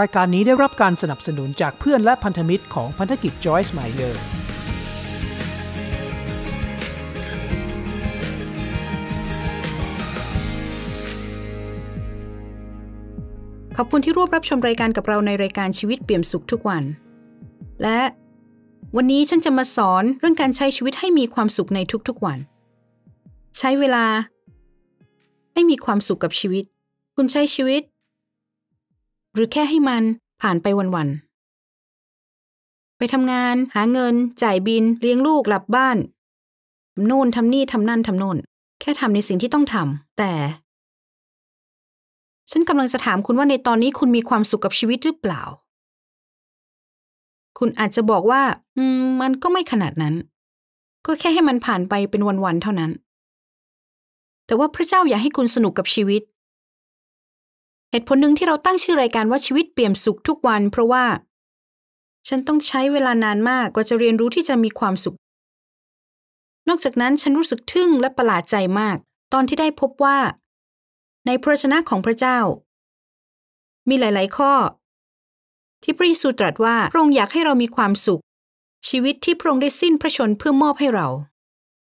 รายการนี้ได้รับการสนับสนุนจากเพื่อนและพันธมิตรของพันธกิจ Joyce Meyer ขอบคุณที่ร่วมรับชมรายการกับเราในรายการชีวิตเปี่ยมสุขทุกวัน และ วันนี้ฉันจะมาสอนเรื่องการใช้ชีวิตให้มีความสุขในทุกๆวัน ใช้เวลา ให้มีความสุขกับชีวิต คุณใช้ชีวิตหรือแค่ให้มันผ่านไปวันๆไปทำงาน หาเงิน จ่ายบินเลี้ยงลูกหลับบ้านทำโน่นทำนี่ทำนั่นทำโน่นแค่ทำในสิ่งที่ต้องทำแต่ ฉันกำลังจะถามคุณว่าในตอนนี้คุณมีความสุขกับชีวิตหรือเปล่า คุณอาจจะบอกว่า อืมมันก็ไม่ขนาดนั้น ก็แค่ให้มันผ่านไปเป็นวันๆเท่านั้น แต่ว่าพระเจ้าอยากให้คุณสนุกกับชีวิตเหตุผลหนึ่งที่เราตั้งชื่อรายการว่าชีวิตเปี่ยมสุขทุกวัน เพราะว่า ฉันต้องใช้เวลานานมากกว่าจะเรียนรู้ที่จะมีความสุข นอกจากนั้นฉันรู้สึกทึ่งและประหลาดใจมาก ตอนที่ได้พบว่า ในพระชนะของพระเจ้า มีหลาย ๆ ข้อ ที่พระเยซูตรัสว่าพระองค์อยากให้เรามีความสุข ชีวิตที่พระองค์ได้สิ้นพระชนเพื่อมอบให้เรา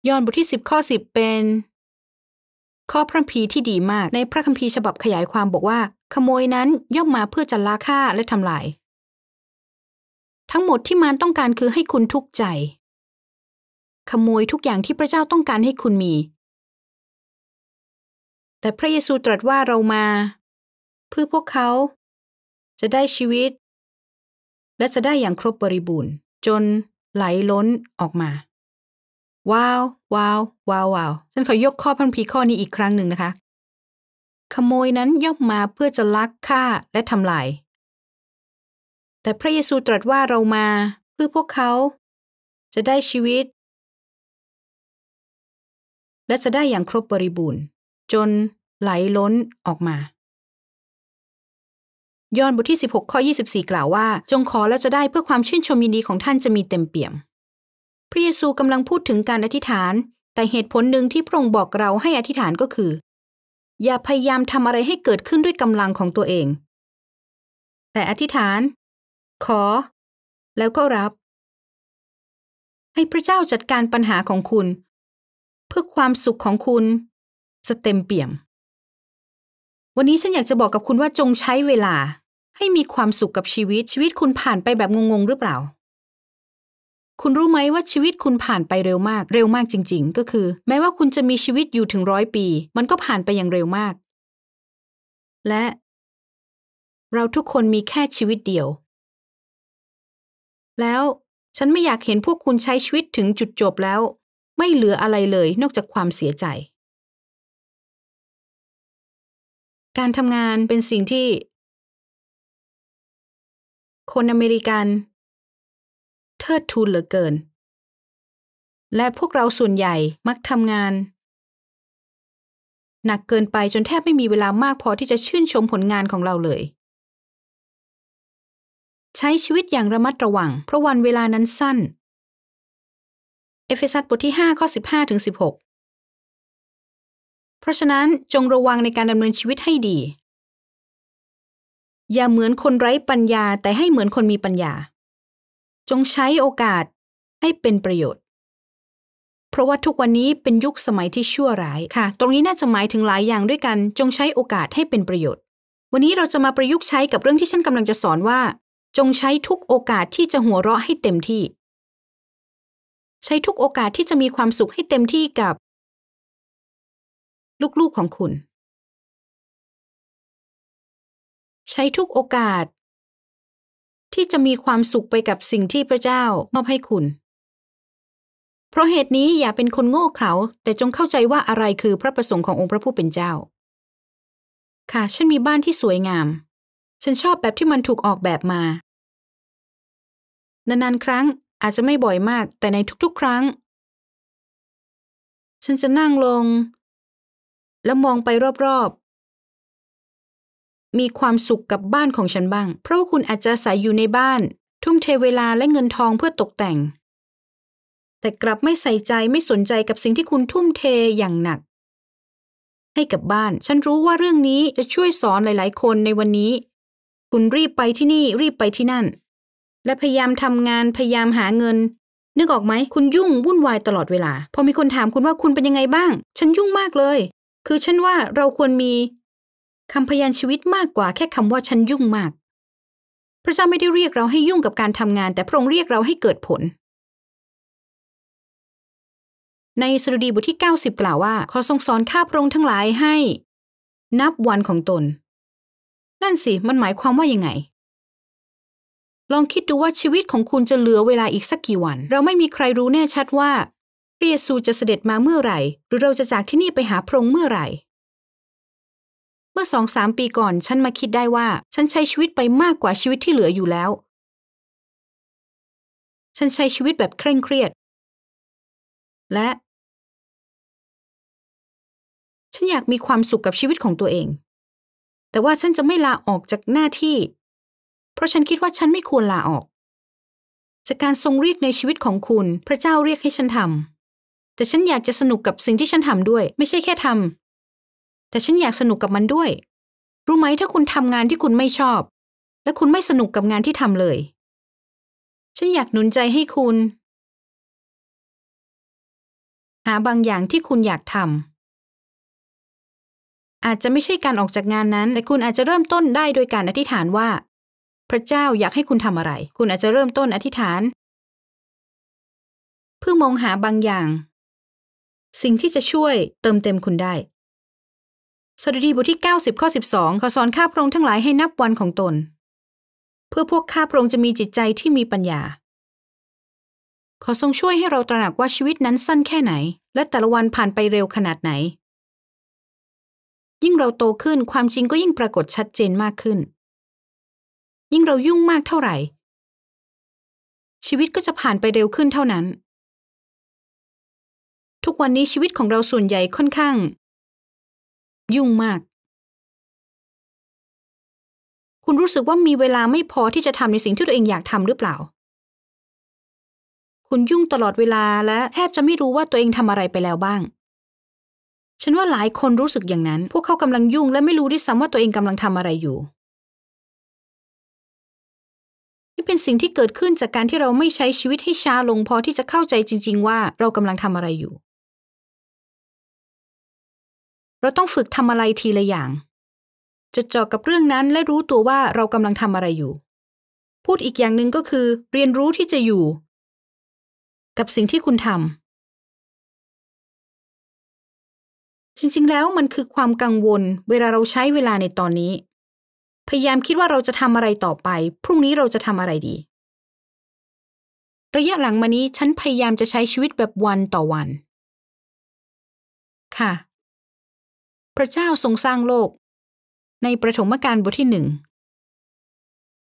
ยอห์นบทที่10ข้อ10เป็นข้อพระพีที่ดีมากในพระคัมภีร์ฉบับขยายความบอกว่า ขโมยนั้นย่อมมาเพื่อจะล่าฆ่าและทำลาย ทั้งหมดที่มันต้องการคือให้คุณทุกข์ใจ ขโมยทุกอย่างที่พระเจ้าต้องการให้คุณมี แต่พระเยซูตรัสว่าเรามา เพื่อพวกเขา จะได้ชีวิต และจะได้อย่างครบบริบูรณ์ จนไหลล้นออกมาว้าวว้าวว้าวว้าวฉันขอยกข้อพันพีข้อนี้อีกครั้งหนึ่งนะคะ ขโมยนั้นย่อมมาเพื่อจะลักฆ่าและทำลาย แต่พระเยซูตรัสว่าเรามาเพื่อพวกเขา จะได้ชีวิต และจะได้อย่างครบบริบูรณ์ จนไหลล้นออกมา ยอห์นบทที่16ข้อ24 กล่าวว่า จงขอแล้วจะได้เพื่อความชื่นชมยินดีของท่านจะมีเต็มเปี่ยมพระเยซูกำลังพูดถึงการอธิษฐาน แต่เหตุผลหนึ่งที่พระองค์บอกเราให้อธิษฐานก็คือ อย่าพยายามทำอะไรให้เกิดขึ้นด้วยกำลังของตัวเอง แต่อธิษฐาน ขอ แล้วก็รับ ให้พระเจ้าจัดการปัญหาของคุณ เพื่อความสุขของคุณจะเต็มเปี่ยม วันนี้ฉันอยากจะบอกกับคุณว่าจงใช้เวลา ให้มีความสุขกับชีวิตชีวิตคุณผ่านไปแบบงงๆหรือเปล่าคุณรู้ไหมว่าชีวิตคุณผ่านไปเร็วมากเร็วมากจริงๆก็คือ แม้ว่าคุณจะมีชีวิตอยู่ถึงร้อยปี มันก็ผ่านไปอย่างเร็วมาก และ เราทุกคนมีแค่ชีวิตเดียว แล้วฉันไม่อยากเห็นพวกคุณใช้ชีวิตถึงจุดจบแล้ว ไม่เหลืออะไรเลยนอกจากความเสียใจ การทำงานเป็นสิ่งที่ คนอเมริกันเทิดทูนเหลือเกิน และพวกเราส่วนใหญ่มักทำงาน หนักเกินไปจนแทบไม่มีเวลามากพอที่จะชื่นชมผลงานของเราเลย ใช้ชีวิตอย่างระมัดระวัง เพราะวันเวลานั้นสั้น เอเฟซัสบทที่5ข้อ15ถึง16 เพราะฉะนั้นจงระวังในการดำเนินชีวิตให้ดี อย่าเหมือนคนไร้ปัญญาแต่ให้เหมือนคนมีปัญญาจงใช้โอกาสให้เป็นประโยชน์ เพราะว่าทุกวันนี้เป็นยุคสมัยที่ชั่วร้ายค่ะ ตรงนี้น่าจะหมายถึงหลายอย่างด้วยกัน จงใช้โอกาสให้เป็นประโยชน์ วันนี้เราจะมาประยุกต์ใช้กับเรื่องที่ฉันกำลังจะสอนว่า จงใช้ทุกโอกาสที่จะหัวเราะให้เต็มที่ ใช้ทุกโอกาสที่จะมีความสุขให้เต็มที่กับ ลูกๆของคุณ ใช้ทุกโอกาสที่จะมีความสุขไปกับสิ่งที่พระเจ้ามอบให้คุณ เพราะเหตุนี้อย่าเป็นคนโง่เขลาแต่จงเข้าใจว่าอะไรคือพระประสงค์ขององค์พระผู้เป็นเจ้า ค่ะฉันมีบ้านที่สวยงาม ฉันชอบแบบที่มันถูกออกแบบมา นานๆครั้งอาจจะไม่บ่อยมากแต่ในทุก ๆ ครั้ง ฉันจะนั่งลง แล้วมองไปรอบมีความสุขกับบ้านของฉันบ้าง เพราะาคุณอาจจะใายอยู่ในบ้าน ทุ่มเทเวลาและเงินทองเพื่อตกแต่ง แต่กลับไม่ใส่ใจไม่สนใจกับสิ่งที่คุณทุ่มเทอย่างหนัก ให้กับบ้าน ฉันรู้ว่าเรื่องนี้จะช่วยสอนหลาย ๆ คนในวันนี้ คุณรีบไปที่นี่รีบไปที่นั่น และพยายามทำงานพยายามหาเงิน นึกออกไหมคุณยุ่งวุ่นวายตลอดเวลา พอมีคนถามคุณว่าคุณเป็นยังไงบ้าง ฉันยุ่งมากเลย คือฉันว่าเราควรมีคำพยานชีวิตมากกว่าแค่คำว่าฉันยุ่งมาก พระเจ้าไม่ได้เรียกเราให้ยุ่งกับการทำงาน แต่พระองค์เรียกเราให้เกิดผล ในสดุดีบทที่ 90กล่าวว่า ขอทรงสอนข้าพระองค์ทั้งหลายให้ นับวันของตน นั่นสิ มันหมายความว่ายังไง ลองคิดดูว่าชีวิตของคุณจะเหลือเวลาอีกสักกี่วัน เราไม่มีใครรู้แน่ชัดว่าเรียซูจะเสด็จมาเมื่อไหร่ หรือเราจะจากที่นี่ไปหาพระองค์เมื่อไหร่เมื่อสองสามปีก่อน ฉันมาคิดได้ว่า ฉันใช้ชีวิตไปมากกว่าชีวิตที่เหลืออยู่แล้ว ฉันใช้ชีวิตแบบเคร่งเครียด และ ฉันอยากมีความสุขกับชีวิตของตัวเอง แต่ว่าฉันจะไม่ลาออกจากหน้าที่ เพราะฉันคิดว่าฉันไม่ควรลาออก จากการทรงเรียกในชีวิตของคุณ พระเจ้าเรียกให้ฉันทำแต่ฉันอยากจะสนุกกับสิ่งที่ฉันทำด้วยไม่ใช่แค่ทำแต่ฉันอยากสนุกกับมันด้วย รู้ไหมถ้าคุณทำงานที่คุณไม่ชอบ และคุณไม่สนุกกับงานที่ทำเลย ฉันอยากหนุนใจให้คุณ หาบางอย่างที่คุณอยากทำอาจจะไม่ใช่การออกจากงานนั้นแต่คุณอาจจะเริ่มต้นได้โดยการอธิษฐานว่า พระเจ้าอยากให้คุณทำอะไร คุณอาจจะเริ่มต้นอธิษฐาน เพื่อมองหาบางอย่าง สิ่งที่จะช่วย เติมเต็มคุณได้สดุดีบทที่ 90 ข้อ 12 ขอสอนข้าพระองค์ทั้งหลายให้นับวันของตน เพื่อพวกข้าพระองค์จะมีจิตใจที่มีปัญญา ขอทรงช่วยให้เราตระหนักว่าชีวิตนั้นสั้นแค่ไหน และแต่ละวันผ่านไปเร็วขนาดไหน ยิ่งเราโตขึ้นความจริงก็ยิ่งปรากฏชัดเจนมากขึ้น ยิ่งเรายุ่งมากเท่าไหร่ ชีวิตก็จะผ่านไปเร็วขึ้นเท่านั้น ทุกวันนี้ชีวิตของเราส่วนใหญ่ค่อนข้างยุ่งมาก คุณรู้สึกว่ามีเวลาไม่พอที่จะทำในสิ่งที่ตัวเองอยากทำหรือเปล่า คุณยุ่งตลอดเวลาและแทบจะไม่รู้ว่าตัวเองทำอะไรไปแล้วบ้าง ฉันว่าหลายคนรู้สึกอย่างนั้น พวกเขากำลังยุ่งและไม่รู้ด้วยซ้ำว่าตัวเองกำลังทำอะไรอยู่ นี่เป็นสิ่งที่เกิดขึ้นจากการที่เราไม่ใช้ชีวิตให้ช้าลงพอที่จะเข้าใจจริงๆ ว่าเรากำลังทำอะไรอยู่เราต้องฝึกทำอะไรทีละอย่างจดจ่อกับเรื่องนั้นและรู้ตัวว่าเรากำลังทำอะไรอยู่ พูดอีกอย่างหนึ่งก็คือ เรียนรู้ที่จะอยู่ กับสิ่งที่คุณทำ จริง ๆแล้วมันคือความกังวล เวลาเราใช้เวลาในตอนนี้ พยายามคิดว่าเราจะทำอะไรต่อไป พรุ่งนี้เราจะทำอะไรดี ระยะหลังมานี้ ฉันพยายามจะใช้ชีวิตแบบวันต่อวัน ค่ะระเจ้าทรงสร้างโลก ในประถมกาลบทที่หนึ่ง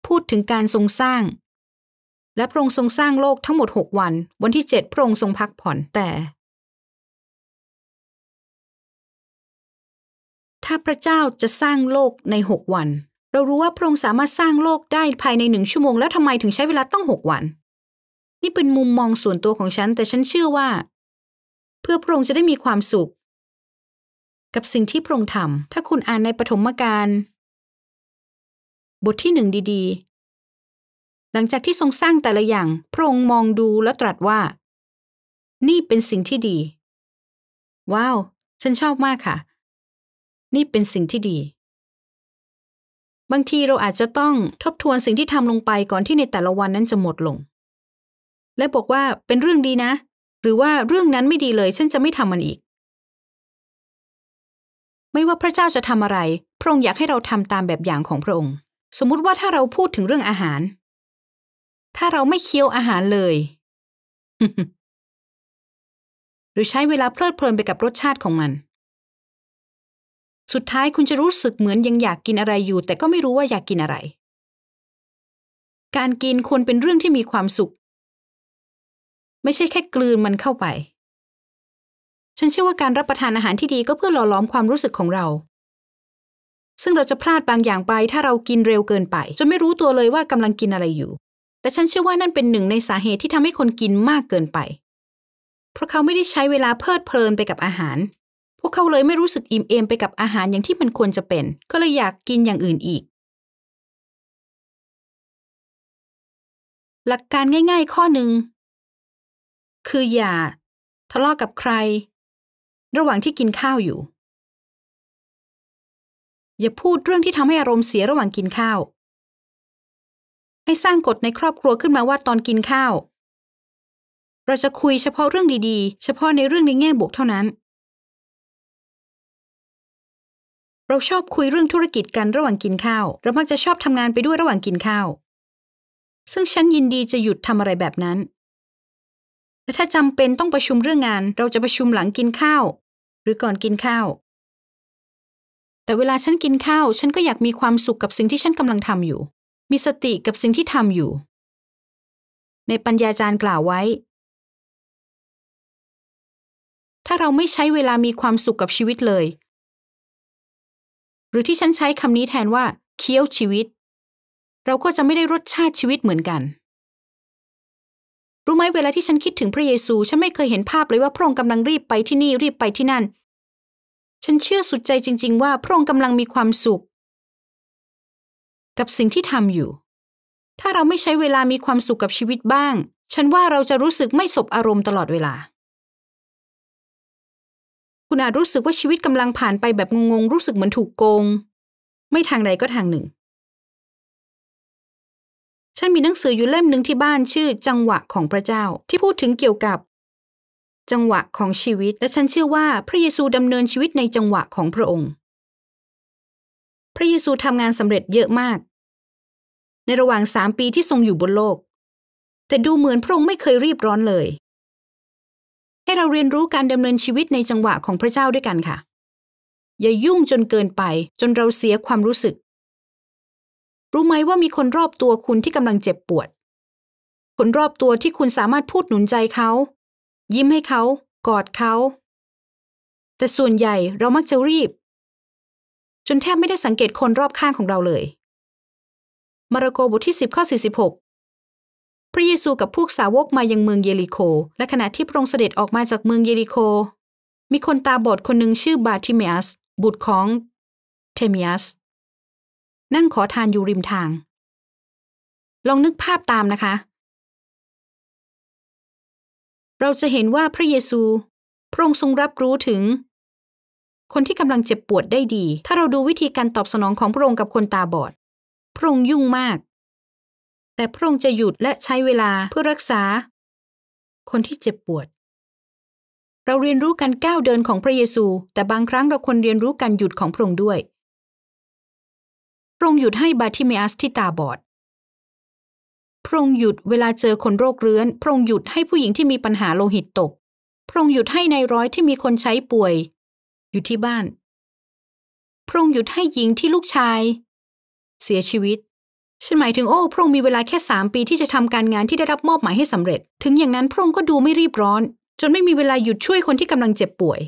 พูดถึงการทรงสร้าง และพระองค์ทรงสร้างโลกทั้งหมดหกวัน วันที่เจ็ดพระองค์ทรงพักผ่อนแต่ ถ้าพระเจ้าจะสร้างโลกในหกวัน เรารู้ว่าพระองค์สามารถสร้างโลกได้ภายในหนึ่งชั่วโมง แล้วทำไมถึงใช้เวลาต้องหกวัน นี่เป็นมุมมองส่วนตัวของฉัน แต่ฉันเชื่อว่า เพื่อพระองค์จะได้มีความสุขกับสิ่งที่พระองค์ทำ ถ้าคุณอ่านในปฐมกาลบทที่หนึ่งดี ๆ หลังจากที่ทรงสร้างแต่ละอย่าง พระองค์มองดูแล้วตรัสว่า นี่เป็นสิ่งที่ดี ว้าว ฉันชอบมากค่ะ นี่เป็นสิ่งที่ดี บางทีเราอาจจะต้อง ทบทวนสิ่งที่ทำลงไปก่อนที่ในแต่ละวันนั้นจะหมดลง และบอกว่าเป็นเรื่องดีนะ หรือว่าเรื่องนั้นไม่ดีเลยฉันจะไม่ทำมันอีกไม่ว่าพระเจ้าจะทำอะไร พระองค์อยากให้เราทำตามแบบอย่างของพระองค์ สมมุติว่าถ้าเราพูดถึงเรื่องอาหาร ถ้าเราไม่เคี้ยวอาหารเลย หรือใช้เวลาเพลิดเพลินไปกับรสชาติของมัน สุดท้ายคุณจะรู้สึกเหมือนยังอยากกินอะไรอยู่ แต่ก็ไม่รู้ว่าอยากกินอะไร การกินควรเป็นเรื่องที่มีความสุข ไม่ใช่แค่กลืนมันเข้าไปฉันเชื่อว่าการรับประทานอาหารที่ดีก็เพื่อหล่อหลอมความรู้สึกของเรา ซึ่งเราจะพลาดบางอย่างไปถ้าเรากินเร็วเกินไปจนไม่รู้ตัวเลยว่ากำลังกินอะไรอยู่ และฉันเชื่อว่านั่นเป็นหนึ่งในสาเหตุที่ทำให้คนกินมากเกินไป เพราะเขาไม่ได้ใช้เวลาเพลิดเพลินไปกับอาหาร พวกเขาเลยไม่รู้สึกอิ่มเอมไปกับอาหารอย่างที่มันควรจะเป็น ก็เลยอยากกินอย่างอื่นอีก หลักการง่าย ๆ ข้อหนึ่ง คืออย่าทะเลาะกับใครระหว่างที่กินข้าวอยู่ อย่าพูดเรื่องที่ทำให้อารมณ์เสียระหว่างกินข้าว ให้สร้างกฎในครอบครัวขึ้นมาว่าตอนกินข้าว เราจะคุยเฉพาะเรื่องดี ๆ เฉพาะในเรื่องในแง่บวกเท่านั้น เราชอบคุยเรื่องธุรกิจกันระหว่างกินข้าว เรามักจะชอบทำงานไปด้วยระหว่างกินข้าว ซึ่งฉันยินดีจะหยุดทำอะไรแบบนั้น และถ้าจำเป็นต้องประชุมเรื่องงานเราจะประชุมหลังกินข้าวหรือก่อนกินข้าว แต่เวลาฉันกินข้าว ฉันก็อยากมีความสุขกับสิ่งที่ฉันกำลังทำอยู่ มีสติกับสิ่งที่ทำอยู่ ในปัญญาจารย์กล่าวไว้ ถ้าเราไม่ใช้เวลามีความสุขกับชีวิตเลย หรือที่ฉันใช้คำนี้แทนว่าเคี้ยวชีวิต เราก็จะไม่ได้รสชาติชีวิตเหมือนกันรู้ไหม เวลาที่ฉันคิดถึงพระเยซู ฉันไม่เคยเห็นภาพเลยว่า พระองค์กำลังรีบไปที่นี่รีบไปที่นั่น ฉันเชื่อสุดใจจริง ๆ ว่า พระองค์กำลังมีความสุข กับสิ่งที่ทำอยู่ ถ้าเราไม่ใช้เวลามีความสุขกับชีวิตบ้าง ฉันว่าเราจะรู้สึกไม่สบอารมณ์ตลอดเวลา คุณอาจรู้สึกว่าชีวิตกำลังผ่านไปแบบงงๆรู้สึกเหมือนถูกโกง ไม่ทางใดก็ทางหนึ่งฉันมีหนังสืออยู่เล่มหนึ่งที่บ้านชื่อ จังหวะของพระเจ้าที่พูดถึงเกี่ยวกับ จังหวะของชีวิต และฉันเชื่อว่าพระเยซูดำเนินชีวิตในจังหวะของพระองค์ พระเยซูทำงานสำเร็จเยอะมาก ในระหว่างสามปีที่ทรงอยู่บนโลก แต่ดูเหมือนพระองค์ไม่เคยรีบร้อนเลย ให้เราเรียนรู้การดำเนินชีวิตในจังหวะของพระเจ้าด้วยกันค่ะ อย่ายุ่งจนเกินไปจนเราเสียความรู้สึกรู้ไหมว่ามีคนรอบตัวคุณที่กำลังเจ็บปวด คนรอบตัวที่คุณสามารถพูดหนุนใจเขา ยิ้มให้เขา กอดเขา แต่ส่วนใหญ่เรามักจะรีบ จนแทบไม่ได้สังเกตคนรอบข้างของเราเลย มาระโกบทที่ 10 ข้อ 46 พระเยซูกับพวกสาวกมายังเมืองเยริโค และขณะที่พระองค์เสด็จออกมาจากเมืองเยริโคมีคนตาบอดคนหนึ่งชื่อบาทิเมอยสบุตรของ เทมิอัสนั่งขอทานอยู่ริมทาง ลองนึกภาพตามนะคะ เราจะเห็นว่าพระเยซู พระองค์ทรงรับรู้ถึง คนที่กำลังเจ็บปวดได้ดี ถ้าเราดูวิธีการตอบสนองของพระองค์กับคนตาบอด พระองค์ยุ่งมาก แต่พระองค์จะหยุดและใช้เวลาเพื่อรักษา คนที่เจ็บปวด เราเรียนรู้การก้าวเดินของพระเยซู แต่บางครั้งเราควรเรียนรู้การหยุดของพระองค์ด้วยรงหยุดให้บาทิเมอัสที่ตาบอดพระองค์หยุดเวลาเจอคนโรคเรื้อนพระองค์หยุดให้ผู้หญิงที่มีปัญหาโลหิตตกพระองค์หยุดให้ในร้อยที่มีคนใช้ป่วย อยู่ที่บ้านพระองค์หยุดให้หญิงที่ลูกชายเสียชีวิตฉันหมายถึงโอ้พระองค์มีเวลาแค่สามปีที่จะทำการงานที่ได้รับมอบหมายให้สำเร็จ ถึงอย่างนั้นพระองค์ก็ดูไม่รีบร้อน จนไม่มีเวลาหยุดช่วยคนที่กำลังเจ็บป่วย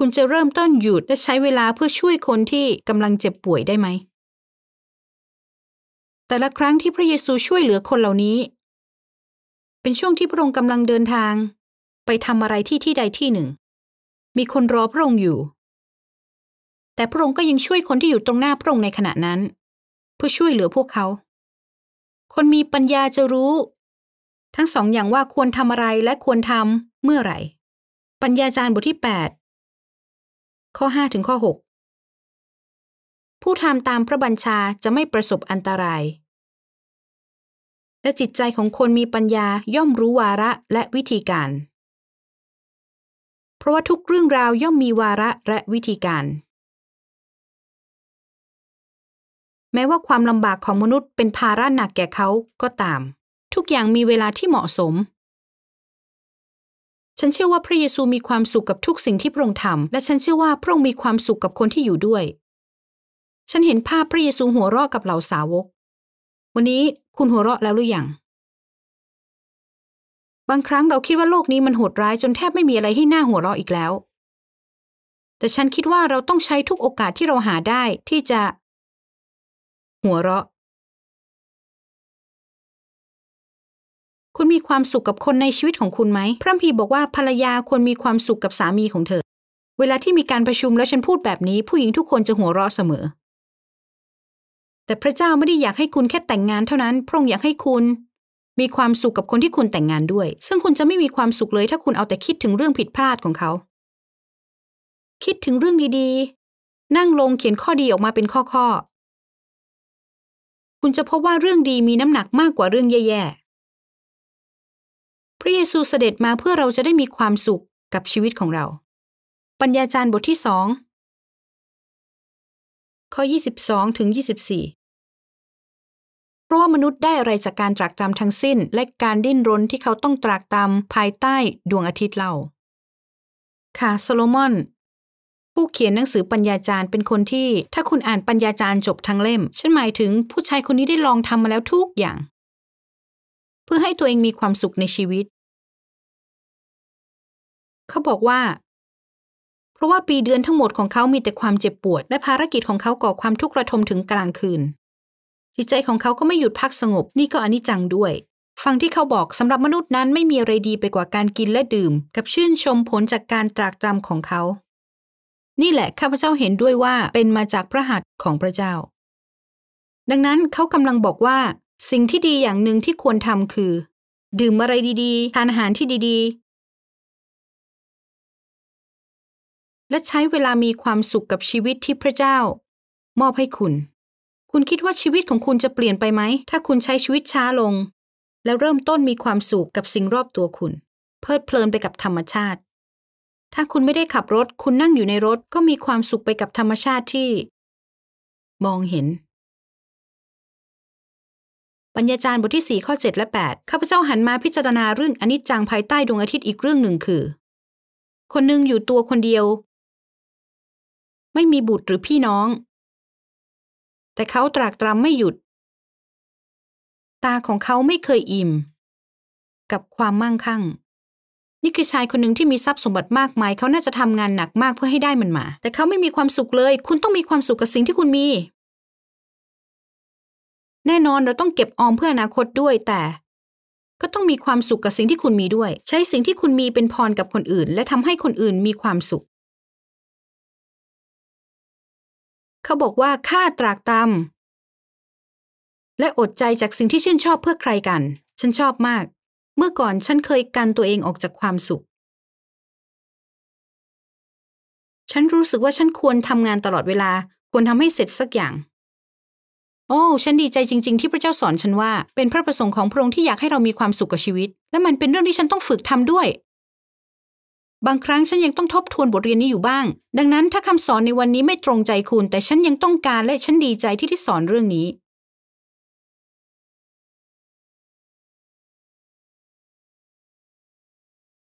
คุณจะเริ่มต้นหยุดและใช้เวลาเพื่อช่วยคนที่กำลังเจ็บป่วยได้ไหม แต่ละครั้งที่พระเยซูช่วยเหลือคนเหล่านี้ เป็นช่วงที่พระองค์กำลังเดินทาง ไปทำอะไรที่ที่ใดที่หนึ่ง มีคนรอพระองค์อยู่ แต่พระองค์ก็ยังช่วยคนที่อยู่ตรงหน้าพระองค์ในขณะนั้น เพื่อช่วยเหลือพวกเขา คนมีปัญญาจะรู้ ทั้งสองอย่างว่าควรทำอะไรและควรทำเมื่อไหร่ ปัญญาจารย์บทที่ 8ข้อ 5 ถึงข้อ 6 ผู้ทำตามพระบัญชาจะไม่ประสบอันตราย และจิตใจของคนมีปัญญาย่อมรู้วาระและวิธีการ เพราะว่าทุกเรื่องราวย่อมมีวาระและวิธีการ แม้ว่าความลำบากของมนุษย์เป็นภาระหนักแก่เขาก็ตาม ทุกอย่างมีเวลาที่เหมาะสมฉันเชื่อว่าพระเยซูมีความสุขกับทุกสิ่งที่พระองค์ทำ และฉันเชื่อว่าพระองค์มีความสุขกับคนที่อยู่ด้วย ฉันเห็นภาพพระเยซูหัวเราะกับเหล่าสาวก วันนี้คุณหัวเราะแล้วหรือยัง บางครั้งเราคิดว่าโลกนี้มันโหดร้ายจนแทบไม่มีอะไรให้หน้าหัวเราะอีกแล้ว แต่ฉันคิดว่าเราต้องใช้ทุกโอกาสที่เราหาได้ที่จะ หัวเราะคุณมีความสุขกับคนในชีวิตของคุณไหม พระพีบอกว่าภรรยาควรมีความสุขกับสามีของเธอ เวลาที่มีการประชุมแล้วฉันพูดแบบนี้ผู้หญิงทุกคนจะหัวเราะเสมอ แต่พระเจ้าไม่ได้อยากให้คุณแค่แต่งงานเท่านั้น พระองค์อยากให้คุณ มีความสุขกับคนที่คุณแต่งงานด้วย ซึ่งคุณจะไม่มีความสุขเลยถ้าคุณเอาแต่คิดถึงเรื่องผิดพลาดของเขา คิดถึงเรื่องดีๆ นั่งลงเขียนข้อดีออกมาเป็นข้อๆ คุณจะพบว่าเรื่องดีมีน้ำหนักมากกว่าเรื่องแย่ๆพระเยซูเสด็จมาเพื่อเราจะได้มีความสุขกับชีวิตของเรา ปัญญาจารย์บทที่สองข้อ22ถึง 24 เพราะว่ามนุษย์ได้อะไรจากการตรากตรำทั้งสิ้นและการดิ้นรนที่เขาต้องตรากตรำภายใต้ดวงอาทิตย์เรา ค่ะโซโลมอน ผู้เขียนหนังสือปัญญาจารย์เป็นคนที่ถ้าคุณอ่านปัญญาจารย์จบทั้งเล่ม ฉันหมายถึงผู้ชายคนนี้ได้ลองทำมาแล้วทุกอย่างเพื่อให้ตัวเองมีความสุขในชีวิต เขาบอกว่า เพราะว่าปีเดือนทั้งหมดของเขามีแต่ความเจ็บปวด และภารกิจของเขาก่อความทุกข์ระทมถึงกลางคืน จิตใจของเขาก็ไม่หยุดพักสงบ นี่ก็อนิจจังด้วย ฟังที่เขาบอกสำหรับมนุษย์นั้นไม่มีอะไรดีไปกว่าการกินและดื่ม กับชื่นชมผลจากการตรากตรำของเขานี่แหละข้าพเจ้าเห็นด้วยว่าเป็นมาจากพระหัตถ์ของพระเจ้า ดังนั้นเขากำลังบอกว่าสิ่งที่ดีอย่างหนึ่งที่ควรทำคือ ดื่มอะไรดีๆ ทานอาหารที่ดี ๆ และใช้เวลามีความสุขกับชีวิตที่พระเจ้า มอบให้คุณ คุณคิดว่าชีวิตของคุณจะเปลี่ยนไปไหม ถ้าคุณใช้ชีวิตช้าลง และเริ่มต้นมีความสุขกับสิ่งรอบตัวคุณ เพลิดเพลินไปกับธรรมชาติ ถ้าคุณไม่ได้ขับรถคุณนั่งอยู่ในรถก็มีความสุขไปกับธรรมชาติที่ มองเห็นบรรยาจารย์ บทที่4ข้อ7และ 8 ข้าพเจ้าหันมาพิจารณา เรื่องอนิจจังภายใต้ดวงอาทิตย์อีกเรื่องหนึ่งคือ คนหนึ่งอยู่ตัวคนเดียว ไม่มีบุตรหรือพี่น้อง แต่เขาตรากตรำไม่หยุด ตาของเขาไม่เคยอิ่ม กับความมั่งคั่ง นี่คือชายคนหนึ่งที่มีทรัพย์สมบัติมากมาย เขาน่าจะทำงานหนักมากเพื่อให้ได้มันมา แต่เขาไม่มีความสุขเลย คุณต้องมีความสุขกับสิ่งที่คุณมีแน่นอนเราต้องเก็บออมเพื่ออนาคตด้วยแต่ ก็ต้องมีความสุขกับสิ่งที่คุณมีด้วย ใช้สิ่งที่คุณมีเป็นพรกับคนอื่น และทำให้คนอื่นมีความสุข เขาบอกว่าค่าตรากตำและอดใจจากสิ่งที่ชื่นชอบเพื่อใครกัน ฉันชอบมาก เมื่อก่อนฉันเคยกันตัวเองออกจากความสุข ฉันรู้สึกว่าฉันควรทำงานตลอดเวลาควรทำให้เสร็จสักอย่างโอ้ฉันดีใจจริงๆที่พระเจ้าสอนฉันว่า เป็นพระประสงค์ของพระองค์ที่อยากให้เรามีความสุขกับชีวิต และมันเป็นเรื่องที่ฉันต้องฝึกทำด้วย บางครั้งฉันยังต้องทบทวนบทเรียนนี้อยู่บ้าง ดังนั้นถ้าคำสอนในวันนี้ไม่ตรงใจคุณแต่ฉันยังต้องการและฉันดีใจที่ได้สอนเรื่องนี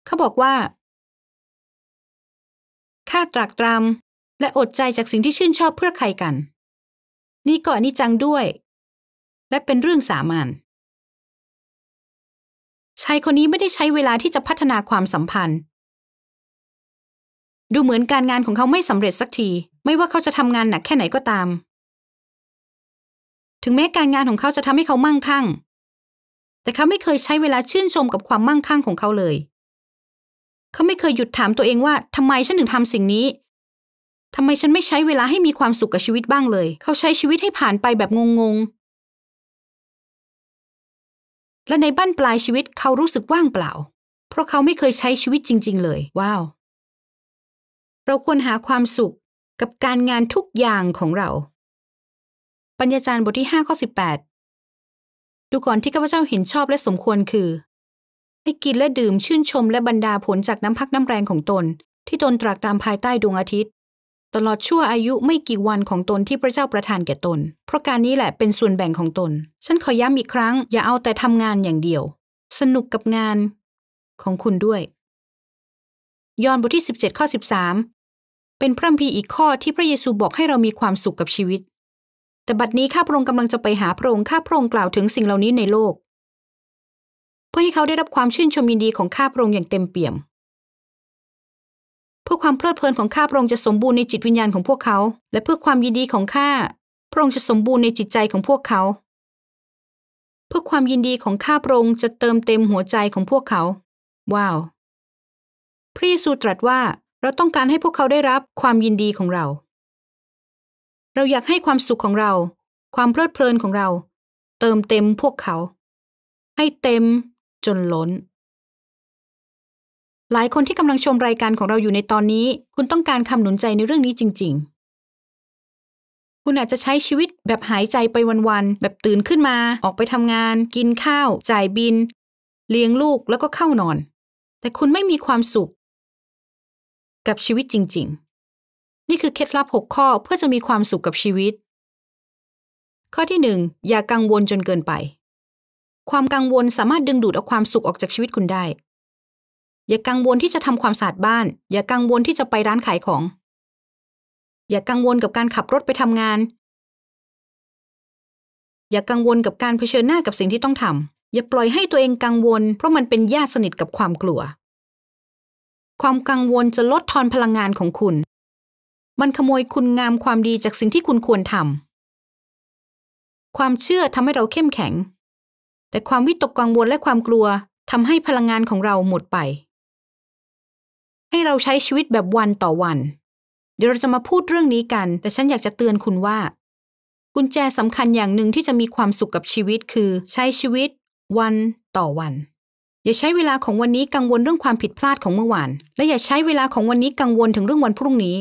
้ เขาบอกว่าค่าตรากตรำและอดใจจากสิ่งที่ชื่นชอบเพื่อใครกันนี่ก็อนิจจังด้วย และเป็นเรื่องสามัญชายคนนี้ไม่ได้ใช้เวลาที่จะพัฒนาความสัมพันธ์ ดูเหมือนการงานของเขาไม่สำเร็จสักที ไม่ว่าเขาจะทำงานหนักแค่ไหนก็ตาม ถึงแม้การงานของเขาจะทำให้เขามั่งคั่ง แต่เขาไม่เคยใช้เวลาชื่นชมกับความมั่งคั่งของเขาเลย เขาไม่เคยหยุดถามตัวเองว่าทำไมฉันถึงทำสิ่งนี้ทำไมฉันไม่ใช้เวลาให้มีความสุขกับชีวิตบ้างเลย เขาใช้ชีวิตให้ผ่านไปแบบงงๆ และในบั้นปลายชีวิตเขารู้สึกว่างเปล่า เพราะเขาไม่เคยใช้ชีวิตจริง ๆ เลย ว้าว เราควรหาความสุขกับการงานทุกอย่างของเรา ปัญญาจารย์บทที่5ข้อ18ดูก่อนที่ข้าพเจ้าเห็นชอบและสมควรคือ ให้กินและดื่มชื่นชม และบรรดาผลจากน้ำพักน้ำแรงของตน ที่ตนตรากตามภายใต้ดวงอาทิตย์ตลอดชั่วอายุไม่กี่วันของตนที่พระเจ้าประทานแก่ตน เพราะการนี้แหละเป็นส่วนแบ่งของตน ฉันขอย้ำอีกครั้ง อย่าเอาแต่ทำงานอย่างเดียว สนุกกับงานของคุณด้วย ยอห์นบทที่ 17 ข้อ 13 เป็นพระพีอีกข้อที่พระเยซูบอกให้เรามีความสุขกับชีวิต แต่บัดนี้ข้าพระองค์กำลังจะไปหาพระองค์ ข้าพระองค์กล่าวถึงสิ่งเหล่านี้ในโลกเพื่อให้เขาได้รับความชื่นชมยินดีของข้าพระองค์อย่างเต็มเปี่ยมเพื่อความเพลิดเพลินของข้าพระองค์จะสมบูรณ์ในจิตวิญญาณของพวกเขา และเพื่อความยินดีของข้าพระองค์จะสมบูรณ์ในจิตใจของพวกเขา เพื่อความยินดีของข้าพระองค์จะเติมเต็มหัวใจของพวกเขา ว้าว พระเยซูตรัสว่าเราต้องการให้พวกเขาได้รับความยินดีของเรา เราอยากให้ความสุขของเรา ความเพลิดเพลินของเรา เติมเต็มพวกเขา ให้เต็ม จนล้นหลายคนที่กำลังชมรายการของเราอยู่ในตอนนี้ คุณต้องการคำหนุนใจในเรื่องนี้จริง ๆ คุณอาจจะใช้ชีวิตแบบหายใจไปวันๆแบบตื่นขึ้นมา ออกไปทำงาน กินข้าว จ่ายบิน เลี้ยงลูกแล้วก็เข้านอน แต่คุณไม่มีความสุข กับชีวิตจริงๆ นี่คือเคล็ดลับ 6 ข้อเพื่อจะมีความสุขกับชีวิต ข้อที่1อย่ากังวลจนเกินไป ความกังวลสามารถดึงดูดเอาความสุขออกจากชีวิตคุณได้อย่ากังวลที่จะทำความสะอาดบ้าน อย่ากังวลที่จะไปร้านขายของ อย่ากังวลกับการขับรถไปทำงาน อย่ากังวลกับการเผชิญหน้ากับสิ่งที่ต้องทำ อย่าปล่อยให้ตัวเองกังวล เพราะมันเป็นญาติสนิทกับความกลัว ความกังวลจะลดทอนพลังงานของคุณ มันขโมยคุณงามความดีจากสิ่งที่คุณควรทำ ความเชื่อทำให้เราเข้มแข็ง แต่ความวิตกกังวลและความกลัวทำให้พลังงานของเราหมดไปให้เราใช้ชีวิตแบบวันต่อวัน เดี๋ยวเราจะมาพูดเรื่องนี้กัน แต่ฉันอยากจะเตือนคุณว่า กุญแจสำคัญอย่างหนึ่งที่จะมีความสุขกับชีวิตคือใช้ชีวิต วัน ต่อวัน อย่าใช้เวลาของวันนี้กังวลเรื่องความผิดพลาดของเมื่อวาน และอย่าใช้เวลาของวันนี้กังวลถึงเรื่องวันพรุ่งนี้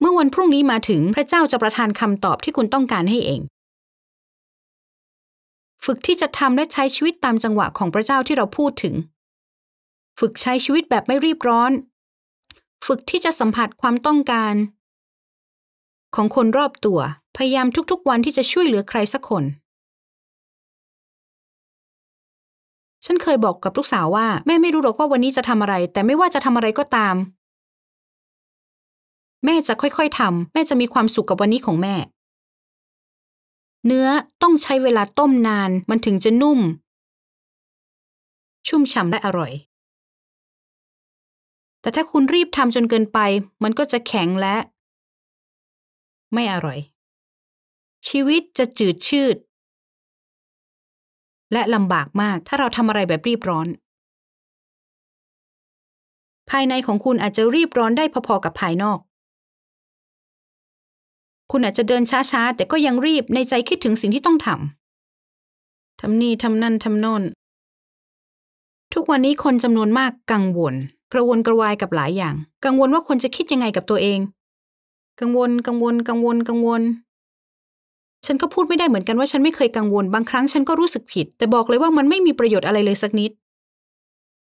เมื่อวันพรุ่งนี้มาถึงพระเจ้าจะประทานคำตอบที่คุณต้องการให้เอง ฝึกที่จะทำและใช้ชีวิตตามจังหวะของพระเจ้าที่เราพูดถึงฝึกใช้ชีวิตแบบไม่รีบร้อน ฝึกที่จะสัมผัสความต้องการ ของคนรอบตัว พยายามทุกๆ วันที่จะช่วยเหลือใครสักคน ฉันเคยบอกกับลูกสาวว่าแม่ไม่รู้หรอกว่าวันนี้จะทำอะไร แต่ไม่ว่าจะทำอะไรก็ตาม แม่จะค่อยๆทำ แม่จะมีความสุขกับวันนี้ของแม่ เนื้อต้องใช้เวลาต้มนานมันถึงจะนุ่ม ชุ่มฉ่ำและอร่อยแต่ถ้าคุณรีบทำจนเกินไป มันก็จะแข็งและ ไม่อร่อย ชีวิตจะจืดชืดและลำบากมากถ้าเราทำอะไรแบบรีบร้อน ภายในของคุณอาจจะรีบร้อนได้พอๆกับภายนอก คุณอาจจะเดินช้าๆ แต่ก็ยังรีบในใจคิดถึงสิ่งที่ต้องทำทำนี่ทำนั่นทำโน่นทุกวันนี้คนจำนวนมากกังวลกระวนกระวายกับหลายอย่าง กังวลว่าคนจะคิดยังไงกับตัวเอง กังวลกังวล กังวล กังวล ฉันก็พูดไม่ได้เหมือนกันว่าฉันไม่เคยกังวล บางครั้งฉันก็รู้สึกผิด แต่บอกเลยว่ามันไม่มีประโยชน์อะไรเลยสักนิด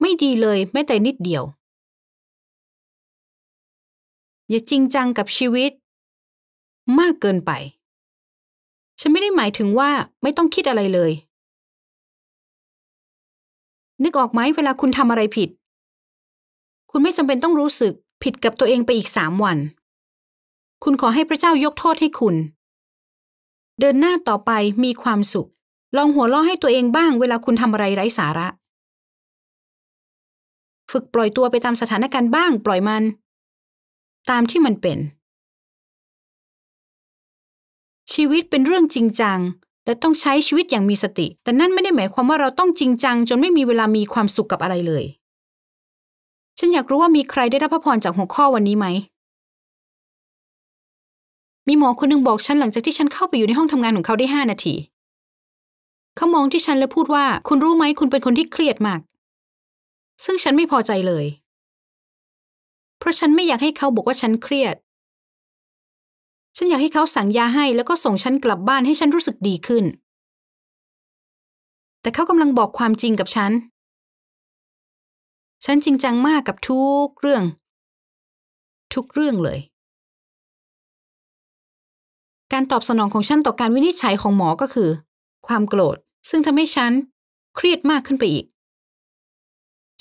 ไม่ดีเลยแม้แต่นิดเดียว อย่าจริงจังกับชีวิต มากเกินไป ฉันไม่ได้หมายถึงว่าไม่ต้องคิดอะไรเลยนึกออกไหมเวลาคุณทำอะไรผิดคุณไม่จำเป็นต้องรู้สึกผิดกับตัวเองไปอีกสามวัน คุณขอให้พระเจ้ายกโทษให้คุณ เดินหน้าต่อไปมีความสุข ลองหัวเราะให้ตัวเองบ้าง เวลาคุณทำอะไรไร้สาระ ฝึกปล่อยตัวไปตามสถานการณ์บ้าง ปล่อยมัน ตามที่มันเป็น ชีวิตเป็นเรื่องจริงจัง และต้องใช้ชีวิตอย่างมีสติ แต่นั่นไม่ได้หมายความว่าเราต้องจริงจัง จนไม่มีเวลามีความสุขกับอะไรเลยฉันอยากรู้ว่ามีใครได้รับพระพรจากหัวข้อวันนี้ไหม มีหมอคนหนึ่งบอกฉันหลังจากที่ฉันเข้าไปอยู่ในห้องทำงานของเขาได้ห้านาที เขามองที่ฉันและพูดว่าคุณรู้ไหมคุณเป็นคนที่เครียดมาก ซึ่งฉันไม่พอใจเลย เพราะฉันไม่อยากให้เขาบอกว่าฉันเครียด ฉันอยากให้เขาสั่งยาให้แล้วก็ส่งฉันกลับบ้านให้ฉันรู้สึกดีขึ้น แต่เขากำลังบอกความจริงกับฉันฉันจริงจังมากกับทุกเรื่อง ทุกเรื่องเลย การตอบสนองของฉันต่อการวินิจฉัยของหมอก็คือ ความโกรธซึ่งทำให้ฉันเครียดมากขึ้นไปอีก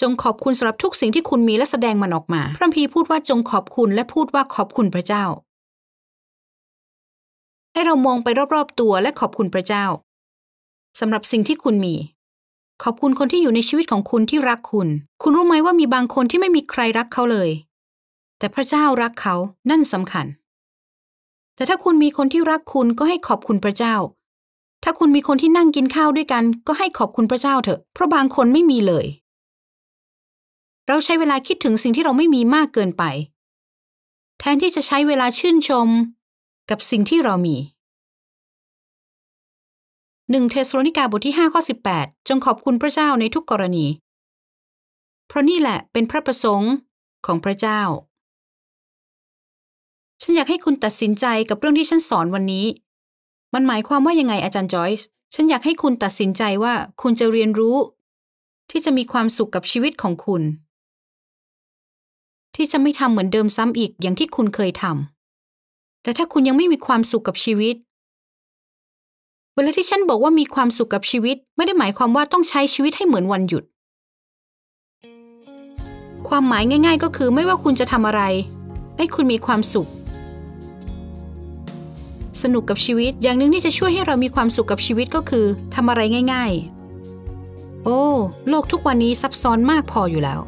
จงขอบคุณสำหรับทุกสิ่งที่คุณมีและแสดงมันออกมา พระพีพูดว่าจงขอบคุณและพูดว่าขอบคุณพระเจ้า ให้เรามองไปรอบ ๆ ตัวและขอบคุณพระเจ้าสำหรับสิ่งที่คุณมีขอบคุณคนที่อยู่ในชีวิตของคุณที่รักคุณ คุณรู้ไหมว่ามีบางคนที่ไม่มีใครรักเขาเลย แต่พระเจ้ารักเขานั่นสำคัญ แต่ถ้าคุณมีคนที่รักคุณก็ให้ขอบคุณพระเจ้า ถ้าคุณมีคนที่นั่งกินข้าวด้วยกันก็ให้ขอบคุณพระเจ้าเถอะ เพราะบางคนไม่มีเลย เราใช้เวลาคิดถึงสิ่งที่เราไม่มีมากเกินไป แทนที่จะใช้เวลาชื่นชม กับสิ่งที่เรามีหนึ่งเทสโลนิกาบทที่5ข้อ18 จงขอบคุณพระเจ้าในทุกกรณี เพราะนี่แหละเป็นพระประสงค์ของพระเจ้า ฉันอยากให้คุณตัดสินใจกับเรื่องที่ฉันสอนวันนี้ มันหมายความว่ายังไงอาจารย์จอยส์ฉันอยากให้คุณตัดสินใจว่าคุณจะเรียนรู้ ที่จะมีความสุขกับชีวิตของคุณ ที่จะไม่ทำเหมือนเดิมซ้ำอีกอย่างที่คุณเคยทำแต่ถ้าคุณยังไม่มีความสุขกับชีวิตเวลาที่ฉันบอกว่ามีความสุขกับชีวิตไม่ได้หมายความว่าต้องใช้ชีวิตให้เหมือนวันหยุด ความหมายง่ายๆก็คือไม่ว่าคุณจะทำอะไร ให้คุณมีความสุข สนุกกับชีวิตอย่างหนึ่งที่จะช่วยให้เรามีความสุขกับชีวิตก็คือทำอะไรง่ายๆ โอ้ โลกทุกวันนี้ซับซ้อนมากพออยู่แล้ว